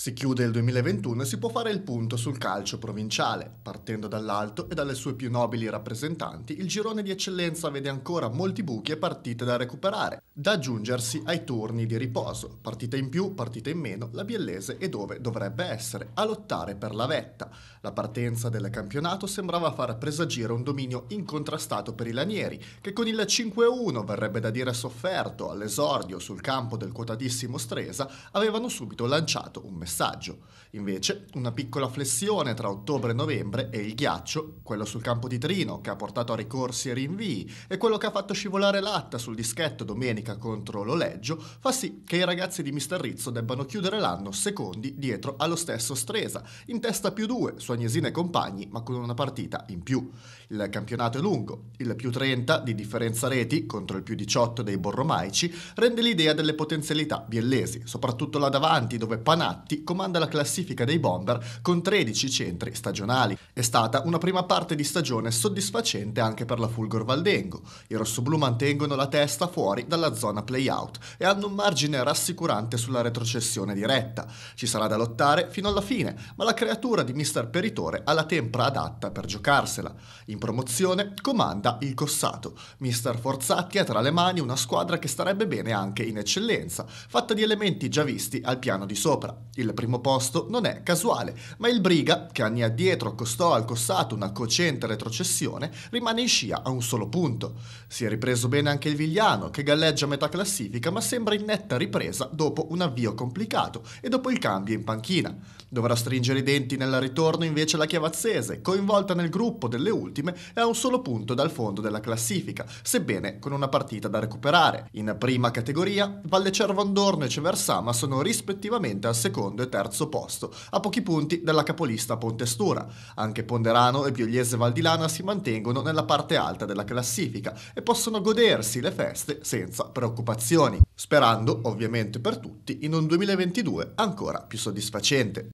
Si chiude il 2021 e si può fare il punto sul calcio provinciale. Partendo dall'alto e dalle sue più nobili rappresentanti, il girone di eccellenza vede ancora molti buchi e partite da recuperare, da aggiungersi ai turni di riposo. Partite in più, partite in meno, la Biellese è dove dovrebbe essere, a lottare per la vetta. La partenza del campionato sembrava far presagire un dominio incontrastato per i lanieri, che con il 5-1 verrebbe da dire sofferto all'esordio sul campo del quotatissimo Stresa, avevano subito lanciato un messaggio messaggio. Invece, una piccola flessione tra ottobre e novembre e il ghiaccio, quello sul campo di Trino che ha portato a ricorsi e rinvii e quello che ha fatto scivolare Latta sul dischetto domenica contro l'Oleggio, fa sì che i ragazzi di Mister Rizzo debbano chiudere l'anno secondi dietro allo stesso Stresa, in testa più due su Agnesina e compagni, ma con una partita in più. Il campionato è lungo, il più 30 di differenza reti contro il più 18 dei borromaici rende l'idea delle potenzialità biellesi, soprattutto là davanti dove Panatti comanda la classifica dei bomber con 13 centri stagionali. È stata una prima parte di stagione soddisfacente anche per la Fulgor Valdengo. I rossoblù mantengono la testa fuori dalla zona play-out e hanno un margine rassicurante sulla retrocessione diretta. Ci sarà da lottare fino alla fine, ma la creatura di Mister Peritore ha la tempra adatta per giocarsela. In promozione comanda il Cossato. Mister Forzatti ha tra le mani una squadra che starebbe bene anche in eccellenza, fatta di elementi già visti al piano di sopra. Il il primo posto non è casuale, ma il Briga, che anni addietro costò al Cossato una cocente retrocessione, rimane in scia a un solo punto. Si è ripreso bene anche il Vigliano, che galleggia a metà classifica ma sembra in netta ripresa dopo un avvio complicato e dopo il cambio in panchina. Dovrà stringere i denti nel ritorno invece la Chiavazzese, coinvolta nel gruppo delle ultime e a un solo punto dal fondo della classifica, sebbene con una partita da recuperare. In prima categoria, Valle Cervondorno e Ceversama sono rispettivamente al secondo secondo e terzo posto, a pochi punti dalla capolista Pontestura. Anche Ponderano e Biogliese Valdilana si mantengono nella parte alta della classifica e possono godersi le feste senza preoccupazioni, sperando ovviamente per tutti in un 2022 ancora più soddisfacente.